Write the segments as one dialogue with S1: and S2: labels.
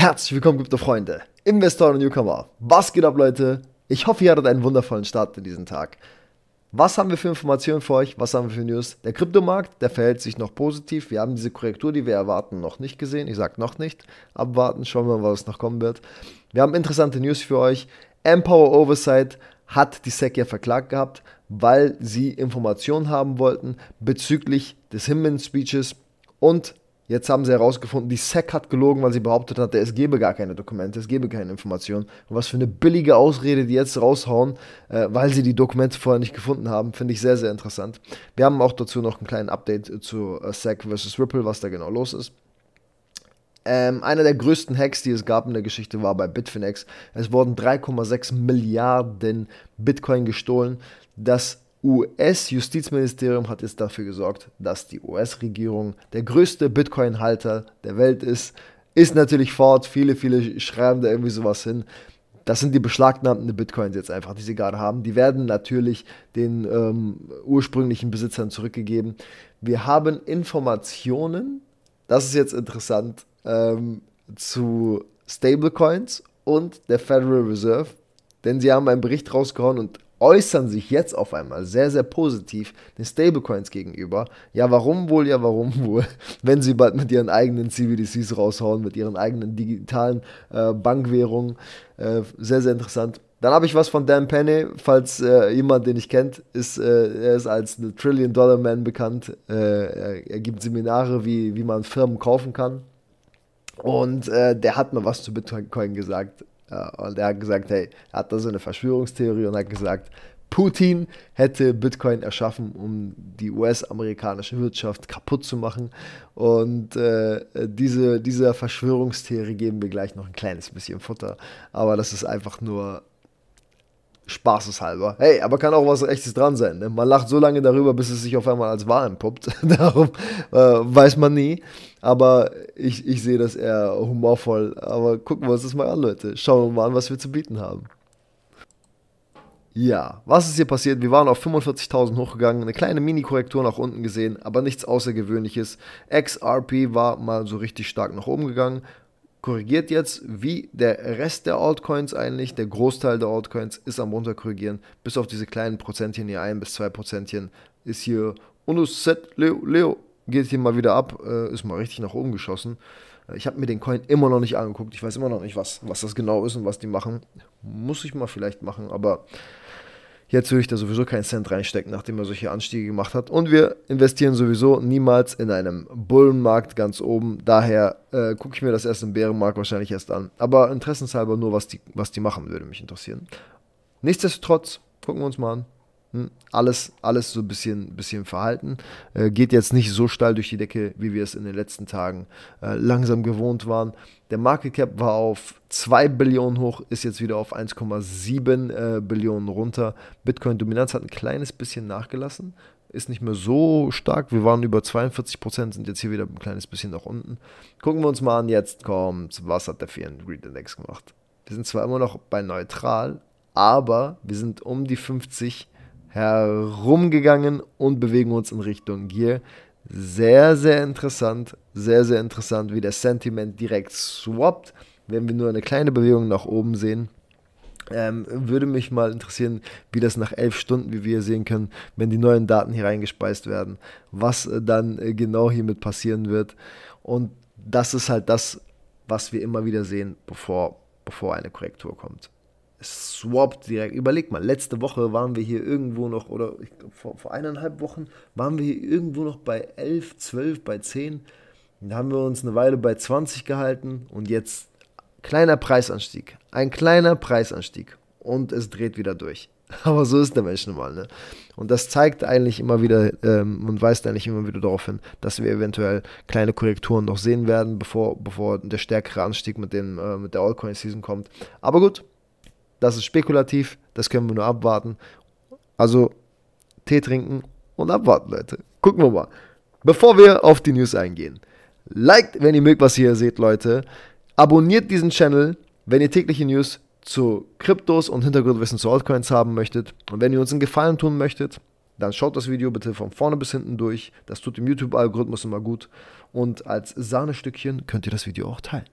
S1: Herzlich willkommen, gute Freunde, Investoren und Newcomer. Was geht ab, Leute? Ich hoffe, ihr hattet einen wundervollen Start in diesen Tag. Was haben wir für Informationen für euch? Was haben wir für News? Der Kryptomarkt, der verhält sich noch positiv. Wir haben diese Korrektur, die wir erwarten, noch nicht gesehen. Ich sage noch nicht. Abwarten, schauen wir mal, was noch kommen wird. Wir haben interessante News für euch. Empower Oversight hat die SEC ja verklagt gehabt, weil sie Informationen haben wollten bezüglich des Hinman-Speeches und Jetzt haben sie herausgefunden, die SEC hat gelogen, weil sie behauptet hatte, es gebe gar keine Dokumente, es gebe keine Informationen. Und was für eine billige Ausrede, die jetzt raushauen, äh, weil sie die Dokumente vorher nicht gefunden haben, finde ich sehr, sehr interessant. Wir haben auch dazu noch einen kleinen Update äh, zu äh, SEC versus Ripple, was da genau los ist. Ähm, einer der größten Hacks, die es gab in der Geschichte, war bei Bitfinex. Es wurden 3,6 Milliarden Bitcoin gestohlen. Das US-Justizministerium hat jetzt dafür gesorgt, dass die US-Regierung der größte Bitcoin-Halter der Welt ist. Ist natürlich fort. viele, viele schreiben da irgendwie sowas hin. Das sind die beschlagnahmten Bitcoins jetzt einfach, die sie gerade haben. Die werden natürlich den ähm, ursprünglichen Besitzern zurückgegeben. Wir haben Informationen, das ist jetzt interessant, ähm, zu Stablecoins und der Federal Reserve, denn sie haben einen Bericht rausgehauen und äußern sich jetzt auf einmal sehr, sehr positiv den Stablecoins gegenüber. Ja, warum wohl, ja, warum wohl, wenn sie bald mit ihren eigenen CBDCs raushauen, mit ihren eigenen digitalen äh, Bankwährungen. Äh, sehr, sehr interessant. Dann habe ich was von Dan Penny, falls äh, jemand den ich kennt, ist, äh, er ist als The Trillion Dollar Man bekannt. Äh, er, er, gibt Seminare, wie, wie man Firmen kaufen kann. Und äh, der hat mal was zu Bitcoin gesagt. Und er hat gesagt, hey, er hat da so eine Verschwörungstheorie und hat gesagt, Putin hätte Bitcoin erschaffen, um die US-amerikanische Wirtschaft kaputt zu machen. Und äh, diese, dieser Verschwörungstheorie geben wir gleich noch ein kleines bisschen Futter. Aber das ist einfach nur spaßeshalber. Hey, aber kann auch was Echtes dran sein. Ne? Man lacht so lange darüber, bis es sich auf einmal als wahr entpuppt. Darum äh, weiß man nie. Aber ich, ich sehe das eher humorvoll. Aber gucken wir uns das mal an, Leute. Schauen wir mal an, was wir zu bieten haben. Ja, was ist hier passiert? Wir waren auf 45.000 hochgegangen, eine kleine Mini-Korrektur nach unten gesehen, aber nichts Außergewöhnliches. XRP war mal so richtig stark nach oben gegangen korrigiert jetzt, wie der Rest der Altcoins eigentlich, der Großteil der Altcoins ist am runterkorrigieren, bis auf diese kleinen Prozentchen hier, ein bis zwei Prozentchen ist hier Unus Set Leo, Leo geht hier mal wieder ab, äh, ist mal richtig nach oben geschossen. Äh, ich habe mir den Coin immer noch nicht angeguckt. Ich weiß immer noch nicht, was, was das genau ist und was die machen. Muss ich mal vielleicht machen, aber Jetzt würde ich da sowieso keinen Cent reinstecken, nachdem er solche Anstiege gemacht hat. Und wir investieren sowieso niemals in einem Bullenmarkt ganz oben. Daher äh, gucke ich mir das erst im Bärenmarkt wahrscheinlich erst an. Aber interessenshalber nur, was die, was die machen, würde mich interessieren. Nichtsdestotrotz, gucken wir uns mal an. Hm, alles, alles so ein bisschen, bisschen verhalten. Äh, geht jetzt nicht so steil durch die Decke, wie wir es in den letzten Tagen äh, langsam gewohnt waren. Der Market Cap war auf 2 Billionen hoch, ist jetzt wieder auf 1,7 äh, Billionen runter. Bitcoin-Dominanz hat ein kleines bisschen nachgelassen, ist nicht mehr so stark. Wir waren über 42 Prozent, sind jetzt hier wieder ein kleines bisschen nach unten. Gucken wir uns mal an, jetzt kommt, was hat der Fear Greed Index gemacht? Wir sind zwar immer noch bei neutral, aber wir sind um die 50 Prozent herumgegangen und bewegen uns in Richtung Gear. Sehr, sehr interessant. Sehr, sehr interessant, wie der Sentiment direkt swappt. Wenn wir nur eine kleine Bewegung nach oben sehen, ähm, würde mich mal interessieren, wie das nach elf Stunden, wie wir sehen können, wenn die neuen Daten hier reingespeist werden, was äh, dann äh, genau hiermit passieren wird. Und das ist halt das, was wir immer wieder sehen, bevor, bevor eine Korrektur kommt swappt direkt. Überleg mal, letzte Woche waren wir hier irgendwo noch, oder glaub, vor, vor eineinhalb Wochen waren wir hier irgendwo noch bei 11, 12, bei 10. Da haben wir uns eine Weile bei 20 gehalten und jetzt kleiner Preisanstieg. Ein kleiner Preisanstieg und es dreht wieder durch. Aber so ist der Mensch nun mal. Ne? Und das zeigt eigentlich immer wieder ähm, und weist eigentlich immer wieder darauf hin, dass wir eventuell kleine Korrekturen noch sehen werden, bevor, bevor der stärkere Anstieg mit, dem, äh, mit der allcoin season kommt. Aber gut, das ist spekulativ, das können wir nur abwarten. Also Tee trinken und abwarten, Leute. Gucken wir mal. Bevor wir auf die News eingehen, liked, wenn ihr mögt, was ihr hier seht, Leute. Abonniert diesen Channel, wenn ihr tägliche News zu Kryptos und Hintergrundwissen zu Altcoins haben möchtet. Und wenn ihr uns einen Gefallen tun möchtet, dann schaut das Video bitte von vorne bis hinten durch. Das tut dem YouTube-Algorithmus immer gut. Und als Sahnestückchen könnt ihr das Video auch teilen.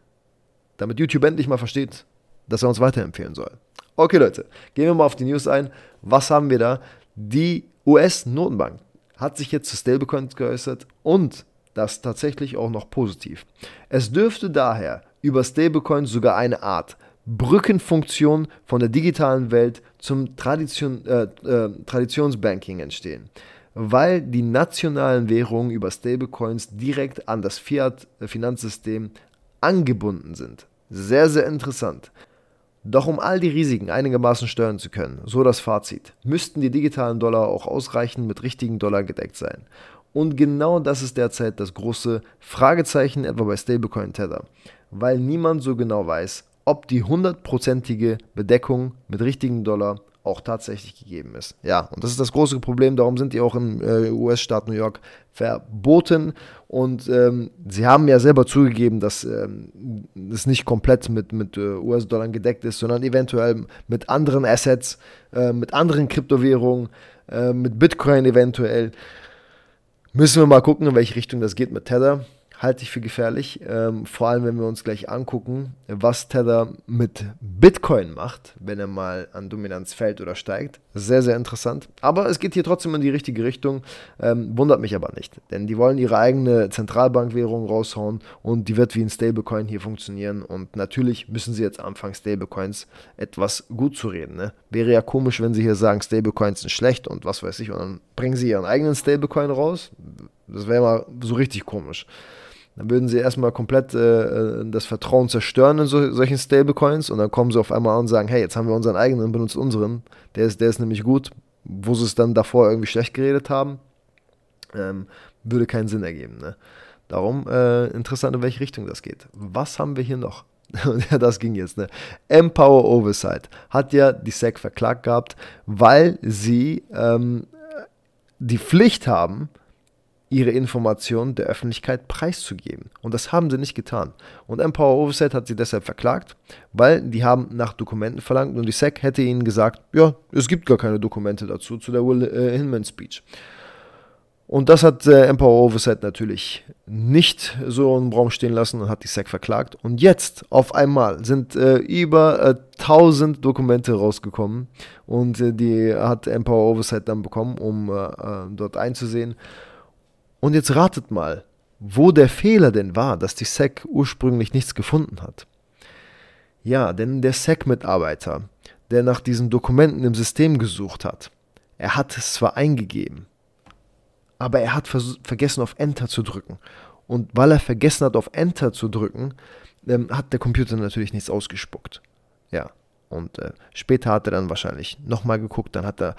S1: Damit YouTube endlich mal versteht, dass er uns weiterempfehlen soll. Okay, Leute, gehen wir mal auf die News ein. Was haben wir da? Die US-Notenbank hat sich jetzt zu Stablecoins geäußert und das tatsächlich auch noch positiv. Es dürfte daher über Stablecoins sogar eine Art Brückenfunktion von der digitalen Welt zum Tradition, äh, äh, Traditionsbanking entstehen, weil die nationalen Währungen über Stablecoins direkt an das Fiat-Finanzsystem äh, angebunden sind. Sehr, sehr interessant. Doch um all die Risiken einigermaßen steuern zu können, so das Fazit, müssten die digitalen Dollar auch ausreichend mit richtigen Dollar gedeckt sein. Und genau das ist derzeit das große Fragezeichen, etwa bei Stablecoin-Tether, weil niemand so genau weiß, ob die hundertprozentige Bedeckung mit richtigen Dollar auch tatsächlich gegeben ist. Ja, und das ist das große Problem, darum sind die auch im äh, US-Staat New York verboten. Und ähm, sie haben ja selber zugegeben, dass ähm, es nicht komplett mit, mit äh, US-Dollar gedeckt ist, sondern eventuell mit anderen Assets, äh, mit anderen Kryptowährungen, äh, mit Bitcoin eventuell. Müssen wir mal gucken, in welche Richtung das geht mit Tether halte ich für gefährlich. Ähm, vor allem, wenn wir uns gleich angucken, was Tether mit Bitcoin macht, wenn er mal an Dominanz fällt oder steigt. Sehr, sehr interessant. Aber es geht hier trotzdem in die richtige Richtung. Ähm, wundert mich aber nicht. Denn die wollen ihre eigene Zentralbankwährung raushauen und die wird wie ein Stablecoin hier funktionieren. Und natürlich müssen sie jetzt anfangen, Stablecoins etwas gut zu reden. Ne? Wäre ja komisch, wenn sie hier sagen, Stablecoins sind schlecht und was weiß ich. Und dann bringen sie ihren eigenen Stablecoin raus. Das wäre mal so richtig komisch. Dann würden sie erstmal komplett äh, äh, das Vertrauen zerstören in so, solchen Stablecoins und dann kommen sie auf einmal an und sagen, hey, jetzt haben wir unseren eigenen, benutzt unseren. Der ist, der ist nämlich gut, wo sie es dann davor irgendwie schlecht geredet haben, ähm, würde keinen Sinn ergeben. Ne? Darum äh, interessant, in welche Richtung das geht. Was haben wir hier noch? das ging jetzt. Ne? Empower Oversight hat ja die SEC verklagt gehabt, weil sie ähm, die Pflicht haben, ihre Informationen der Öffentlichkeit preiszugeben. Und das haben sie nicht getan. Und Empower Oversight hat sie deshalb verklagt, weil die haben nach Dokumenten verlangt und die SEC hätte ihnen gesagt, ja, es gibt gar keine Dokumente dazu, zu der Will äh, Hinman Speech. Und das hat äh, Empower Oversight natürlich nicht so im Raum stehen lassen und hat die SEC verklagt. Und jetzt auf einmal sind äh, über äh, 1000 Dokumente rausgekommen und äh, die hat Empower Oversight dann bekommen, um äh, äh, dort einzusehen. Und jetzt ratet mal, wo der Fehler denn war, dass die SEC ursprünglich nichts gefunden hat. Ja, denn der SEC-Mitarbeiter, der nach diesen Dokumenten im System gesucht hat, er hat es zwar eingegeben, aber er hat vergessen auf Enter zu drücken. Und weil er vergessen hat auf Enter zu drücken, ähm, hat der Computer natürlich nichts ausgespuckt. Ja, und äh, später hat er dann wahrscheinlich nochmal geguckt, dann hat er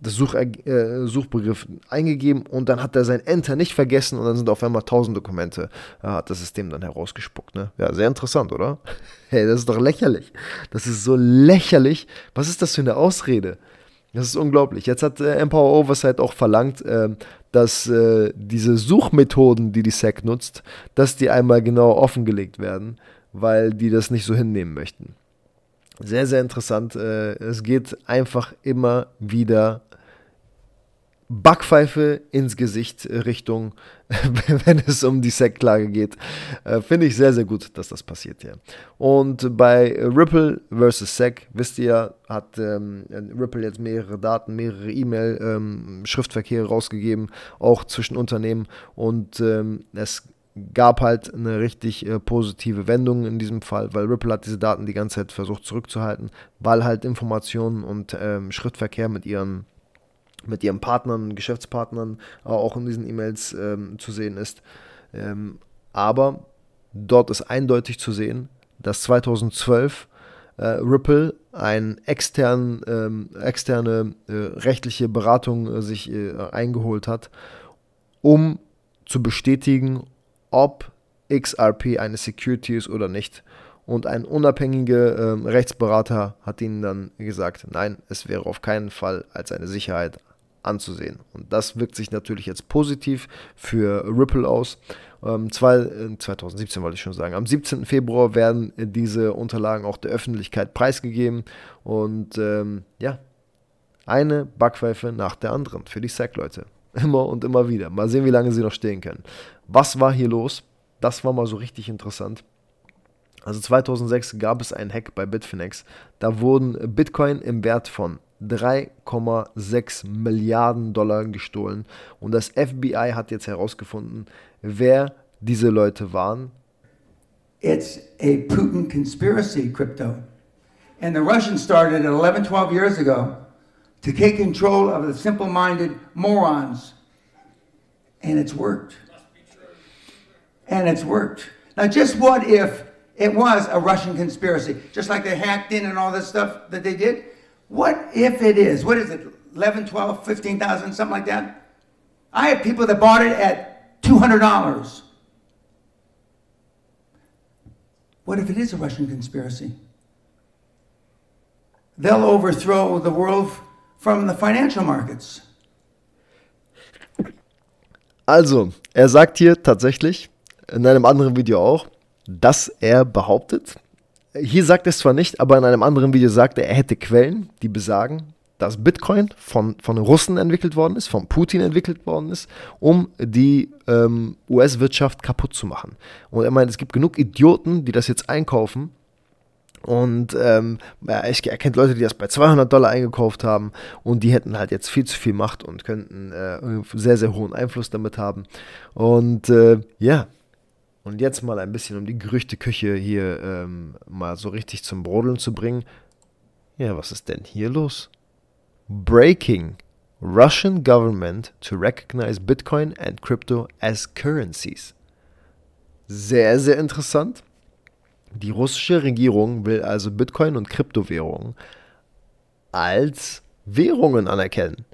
S1: das Such, äh, Suchbegriff eingegeben und dann hat er sein Enter nicht vergessen und dann sind auf einmal 1000 Dokumente, ah, hat das System dann herausgespuckt. Ne? Ja, sehr interessant, oder? Hey, das ist doch lächerlich. Das ist so lächerlich. Was ist das für eine Ausrede? Das ist unglaublich. Jetzt hat äh, Empower Oversight auch verlangt, ähm, äh, dass diese Suchmethoden, die die SEC nutzt, dass die einmal genau offengelegt werden, weil die das nicht so hinnehmen möchten sehr, sehr interessant. Äh, es geht einfach immer wieder Backpfeife ins Gesicht äh, Richtung, wenn es um die SEC-Klage geht. Äh, finde ich sehr, sehr gut, dass das passiert hier. Und bei Ripple versus SEC, wisst ihr, hat ähm, Ripple jetzt mehrere Daten, mehrere E-Mail-Schriftverkehre ähm, rausgegeben, auch zwischen Unternehmen. Und ähm, es gab halt eine richtig äh, positive Wendung in diesem Fall, weil Ripple hat diese Daten die ganze Zeit versucht zurückzuhalten, weil halt Informationen und ähm, Schriftverkehr mit ihren mit ihren Partnern, Geschäftspartnern äh, auch in diesen E-Mails ähm, zu sehen ist. Ähm, aber dort ist eindeutig zu sehen, dass 2012 äh, Ripple eine extern, ähm, externe äh, rechtliche Beratung äh, sich äh, eingeholt hat, um zu bestätigen, ob XRP eine Security ist oder nicht. Und ein unabhängiger äh, Rechtsberater hat ihnen dann gesagt, nein, es wäre auf keinen Fall als eine Sicherheit anzusehen. Und das wirkt sich natürlich jetzt positiv für Ripple aus. Ähm, zwei, 2017 äh, wollte ich schon sagen. Am 17. Februar werden diese Unterlagen auch der Öffentlichkeit preisgegeben. Und ähm, ja, eine Backpfeife nach der anderen für die SEC-Leute. Immer und immer wieder. Mal sehen, wie lange sie noch stehen können. Was war hier los? Das war mal so richtig interessant. Also 2006 gab es einen Hack bei Bitfinex. Da wurden Bitcoin im Wert von 3,6 Milliarden Dollar gestohlen. Und das FBI hat jetzt herausgefunden, wer diese Leute waren. It's a Putin conspiracy crypto. And the Russians started 11, 12 years ago to take control of the simple-minded morons. And it's worked. And it's worked. Now just what if it was a Russian conspiracy, just like they hacked in and all this stuff that they did. What if it is? What is it? 11, 12, 15,000, something like that? I had people that bought it at $200. What if it is a Russian conspiracy? They'll overthrow the world from the financial markets. Also, er sagt hier tatsächlich, in einem anderen Video auch, dass er behauptet, hier sagt er es zwar nicht, aber in einem anderen Video sagt er, er hätte Quellen, die besagen, dass Bitcoin von, von Russen entwickelt worden ist, von Putin entwickelt worden ist, um die ähm, US-Wirtschaft kaputt zu machen. Und er meint, es gibt genug Idioten, die das jetzt einkaufen. Und ähm, ich, er kennt Leute, die das bei 200 Dollar eingekauft haben und die hätten halt jetzt viel zu viel Macht und könnten äh, sehr, sehr hohen Einfluss damit haben. Und äh, ja, und jetzt mal ein bisschen, um die Gerüchteküche hier ähm, mal so richtig zum Brodeln zu bringen. Ja, was ist denn hier los? Breaking. Russian government to recognize Bitcoin and crypto as currencies. Sehr, sehr interessant. Die russische Regierung will also Bitcoin und Kryptowährungen als Währungen anerkennen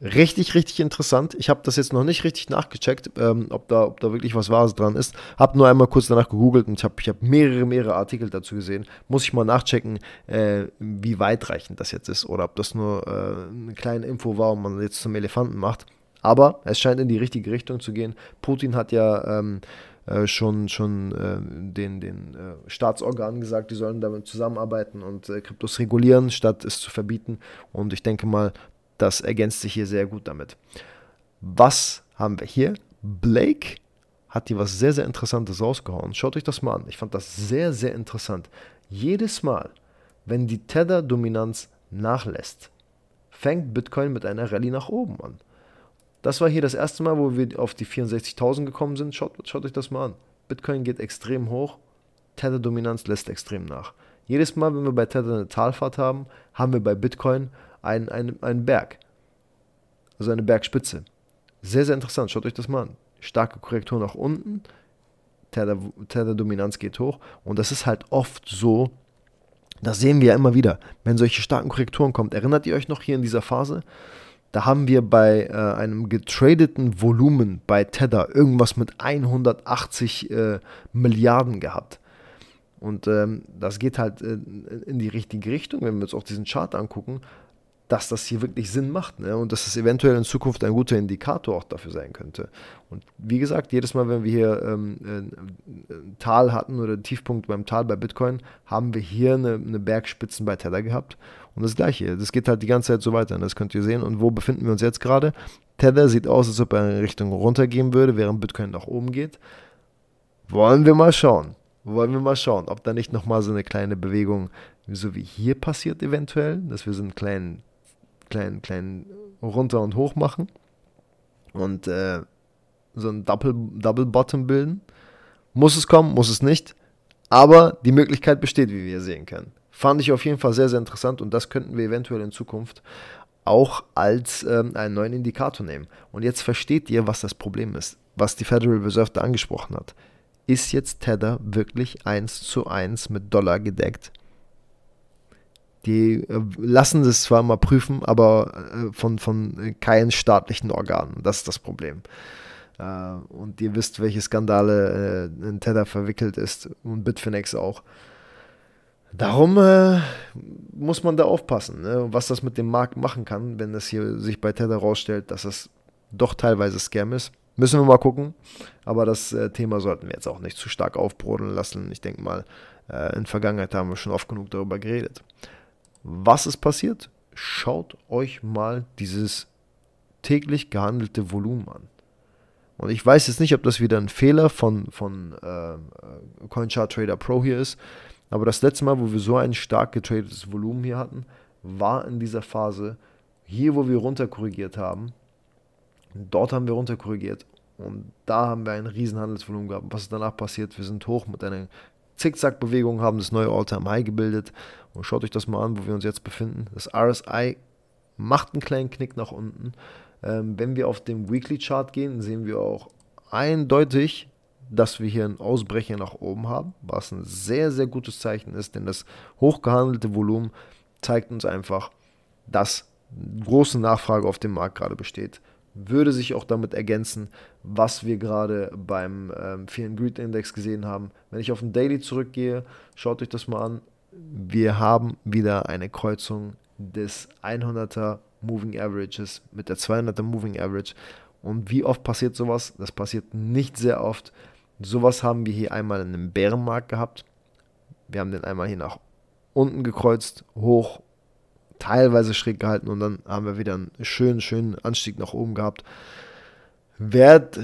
S1: richtig, richtig interessant. Ich habe das jetzt noch nicht richtig nachgecheckt, ähm, ob, da, ob da wirklich was Wahres dran ist. Habe nur einmal kurz danach gegoogelt und hab, ich habe mehrere, mehrere Artikel dazu gesehen. Muss ich mal nachchecken, äh, wie weitreichend das jetzt ist oder ob das nur äh, eine kleine Info war und man jetzt zum Elefanten macht. Aber es scheint in die richtige Richtung zu gehen. Putin hat ja ähm, äh, schon, schon äh, den, den äh, Staatsorganen gesagt, die sollen damit zusammenarbeiten und äh, Kryptos regulieren, statt es zu verbieten. Und ich denke mal, das ergänzt sich hier sehr gut damit. Was haben wir hier? Blake hat hier was sehr, sehr Interessantes rausgehauen. Schaut euch das mal an. Ich fand das sehr, sehr interessant. Jedes Mal, wenn die Tether-Dominanz nachlässt, fängt Bitcoin mit einer Rallye nach oben an. Das war hier das erste Mal, wo wir auf die 64.000 gekommen sind. Schaut, schaut euch das mal an. Bitcoin geht extrem hoch, Tether-Dominanz lässt extrem nach. Jedes Mal, wenn wir bei Tether eine Talfahrt haben, haben wir bei Bitcoin ein, einen, einen Berg. Also eine Bergspitze. Sehr, sehr interessant. Schaut euch das mal an. Starke Korrektur nach unten. Tether-Dominanz geht hoch. Und das ist halt oft so, das sehen wir ja immer wieder, wenn solche starken Korrekturen kommen, Erinnert ihr euch noch hier in dieser Phase? Da haben wir bei äh, einem getradeten Volumen bei Tether irgendwas mit 180 äh, Milliarden gehabt. Und ähm, das geht halt äh, in die richtige Richtung, wenn wir uns auch diesen Chart angucken dass das hier wirklich Sinn macht ne? und dass es eventuell in Zukunft ein guter Indikator auch dafür sein könnte. Und wie gesagt, jedes Mal, wenn wir hier ähm, äh, Tal hatten oder einen Tiefpunkt beim Tal bei Bitcoin, haben wir hier eine, eine Bergspitzen bei Tether gehabt. Und das gleiche, das geht halt die ganze Zeit so weiter. Und ne? das könnt ihr sehen. Und wo befinden wir uns jetzt gerade? Tether sieht aus, als ob er in Richtung runtergehen würde, während Bitcoin nach oben geht. Wollen wir mal schauen. Wollen wir mal schauen, ob da nicht nochmal so eine kleine Bewegung, so wie hier passiert eventuell, dass wir so einen kleinen kleinen, kleinen runter und hoch machen und äh, so ein Double, Double Bottom bilden. Muss es kommen, muss es nicht. Aber die Möglichkeit besteht, wie wir sehen können. Fand ich auf jeden Fall sehr, sehr interessant und das könnten wir eventuell in Zukunft auch als ähm, einen neuen Indikator nehmen. Und jetzt versteht ihr, was das Problem ist, was die Federal Reserve da angesprochen hat. Ist jetzt Tether wirklich eins zu eins mit Dollar gedeckt? Die äh, lassen das zwar mal prüfen, aber äh, von, von keinen staatlichen Organen. Das ist das Problem. Äh, und ihr wisst, welche Skandale in Tether verwickelt ist und Bitfinex auch. Darum muss man da aufpassen, ne, was das mit dem Markt machen kann, wenn es hier sich bei Tether rausstellt, dass es doch teilweise Scam ist. Müssen wir mal gucken, aber das Thema sollten wir jetzt auch nicht zu stark aufbrodeln lassen. Ich denke mal, äh, in Vergangenheit haben wir schon oft genug darüber geredet. Was ist passiert? Schaut euch mal dieses täglich gehandelte Volumen an. Und ich weiß jetzt nicht, ob das wieder ein Fehler von, von ähm, äh, CoinChart Trader Pro hier ist, aber das letzte Mal, wo wir so ein stark getradetes Volumen hier hatten, war in dieser Phase, hier wo wir runterkorrigiert haben, dort haben wir runterkorrigiert und da haben wir ein Handelsvolumen gehabt. Was ist danach passiert? Wir sind hoch mit einer Zickzack-Bewegung haben das neue All-Time-High gebildet. Und schaut euch das mal an, wo wir uns jetzt befinden. Das RSI macht einen kleinen Knick nach unten. Ähm, wenn wir auf den Weekly Chart gehen, sehen wir auch eindeutig, dass wir hier einen Ausbrecher nach oben haben, was ein sehr, sehr gutes Zeichen ist, denn das hochgehandelte Volumen zeigt uns einfach, dass große Nachfrage auf dem Markt gerade besteht würde sich auch damit ergänzen, was wir gerade beim ähm, vielen Greed Index gesehen haben. Wenn ich auf den Daily zurückgehe, schaut euch das mal an. Wir haben wieder eine Kreuzung des 100er Moving Averages mit der 200er Moving Average. Und wie oft passiert sowas? Das passiert nicht sehr oft. Sowas haben wir hier einmal in einem Bärenmarkt gehabt. Wir haben den einmal hier nach unten gekreuzt, hoch teilweise schräg gehalten und dann haben wir wieder einen schönen, schönen Anstieg nach oben gehabt. Wird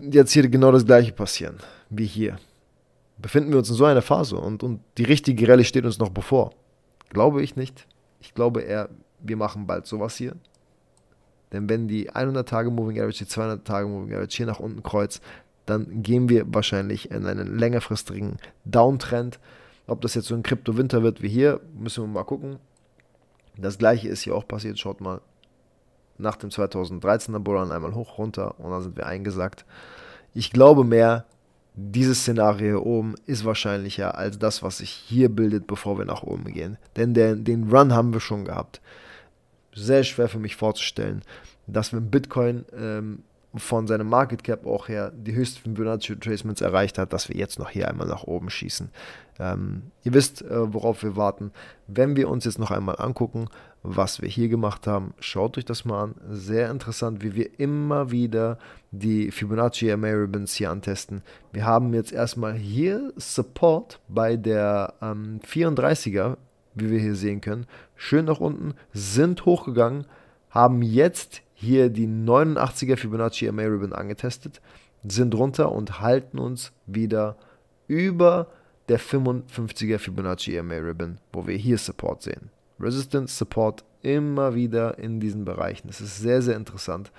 S1: jetzt hier genau das gleiche passieren wie hier. Befinden wir uns in so einer Phase und, und die richtige Rallye steht uns noch bevor. Glaube ich nicht. Ich glaube eher, wir machen bald sowas hier. Denn wenn die 100 Tage Moving Average, die 200 Tage Moving Average hier nach unten kreuzt, dann gehen wir wahrscheinlich in einen längerfristigen Downtrend. Ob das jetzt so ein Krypto-Winter wird wie hier, müssen wir mal gucken. Das gleiche ist hier auch passiert, schaut mal. Nach dem 2013er Bullrun einmal hoch, runter und dann sind wir eingesackt. Ich glaube mehr, dieses Szenario hier oben ist wahrscheinlicher als das, was sich hier bildet, bevor wir nach oben gehen. Denn den, den Run haben wir schon gehabt. Sehr schwer für mich vorzustellen, dass wir im Bitcoin ähm, von seinem Market Cap auch her die höchsten Fibonacci Retracements erreicht hat, dass wir jetzt noch hier einmal nach oben schießen. Ähm, ihr wisst, äh, worauf wir warten. Wenn wir uns jetzt noch einmal angucken, was wir hier gemacht haben, schaut euch das mal an. Sehr interessant, wie wir immer wieder die Fibonacci Ameribans hier antesten. Wir haben jetzt erstmal hier Support bei der ähm, 34er, wie wir hier sehen können, schön nach unten, sind hochgegangen, haben jetzt hier die 89er Fibonacci MA Ribbon angetestet, sind runter und halten uns wieder über der 55er Fibonacci MA Ribbon, wo wir hier Support sehen. Resistance Support immer wieder in diesen Bereichen. Das ist sehr, sehr interessant.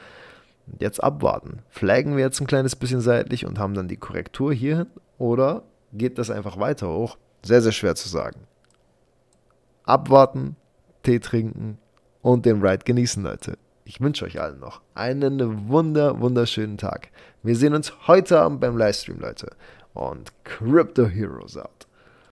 S1: Jetzt abwarten. Flaggen wir jetzt ein kleines bisschen seitlich und haben dann die Korrektur hierhin oder geht das einfach weiter hoch? Sehr, sehr schwer zu sagen. Abwarten, Tee trinken und den Ride genießen, Leute ich wünsche euch allen noch einen wunder, wunderschönen Tag. Wir sehen uns heute Abend beim Livestream, Leute. Und Crypto Heroes out.